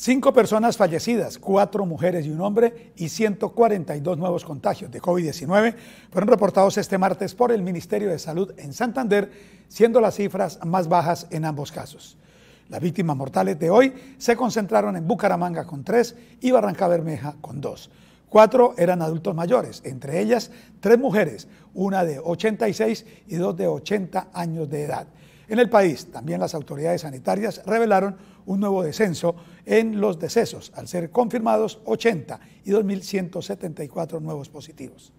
Cinco personas fallecidas, cuatro mujeres y un hombre y 142 nuevos contagios de COVID-19 fueron reportados este martes por el Ministerio de Salud en Santander, siendo las cifras más bajas en ambos casos. Las víctimas mortales de hoy se concentraron en Bucaramanga con tres y Barranca Bermeja con dos. Cuatro eran adultos mayores, entre ellas tres mujeres, una de 86 y dos de 80 años de edad. En el país, también las autoridades sanitarias revelaron un nuevo descenso en los decesos, al ser confirmados 80 y 2.174 nuevos positivos.